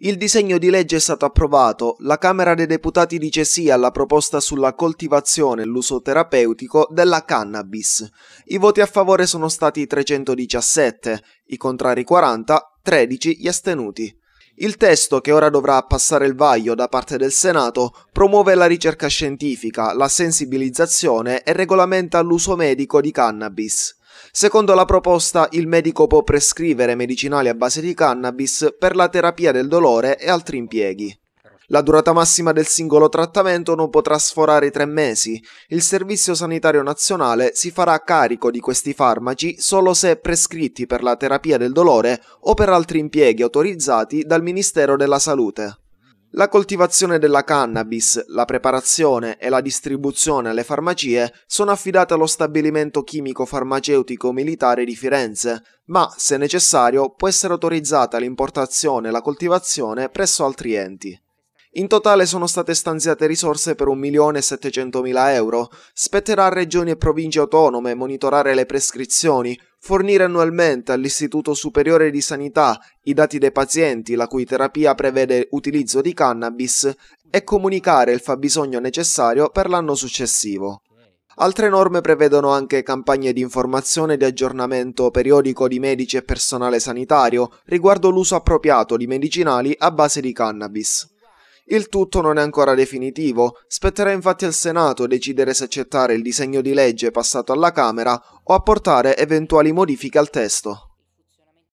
Il disegno di legge è stato approvato, la Camera dei Deputati dice sì alla proposta sulla coltivazione e l'uso terapeutico della cannabis. I voti a favore sono stati 317, i contrari 40, 13 gli astenuti. Il testo, che ora dovrà passare il vaglio da parte del Senato, promuove la ricerca scientifica, la sensibilizzazione e regolamenta l'uso medico di cannabis. Secondo la proposta, il medico può prescrivere medicinali a base di cannabis per la terapia del dolore e altri impieghi. La durata massima del singolo trattamento non potrà sforare i tre mesi. Il Servizio Sanitario Nazionale si farà carico di questi farmaci solo se prescritti per la terapia del dolore o per altri impieghi autorizzati dal Ministero della Salute. La coltivazione della cannabis, la preparazione e la distribuzione alle farmacie sono affidate allo stabilimento chimico farmaceutico militare di Firenze, ma se necessario può essere autorizzata l'importazione e la coltivazione presso altri enti. In totale sono state stanziate risorse per 1.700.000 euro. Spetterà a regioni e province autonome monitorare le prescrizioni, fornire annualmente all'Istituto Superiore di Sanità i dati dei pazienti la cui terapia prevede utilizzo di cannabis e comunicare il fabbisogno necessario per l'anno successivo. Altre norme prevedono anche campagne di informazione e di aggiornamento periodico di medici e personale sanitario riguardo l'uso appropriato di medicinali a base di cannabis. Il tutto non è ancora definitivo, spetterà infatti al Senato decidere se accettare il disegno di legge passato alla Camera o apportare eventuali modifiche al testo.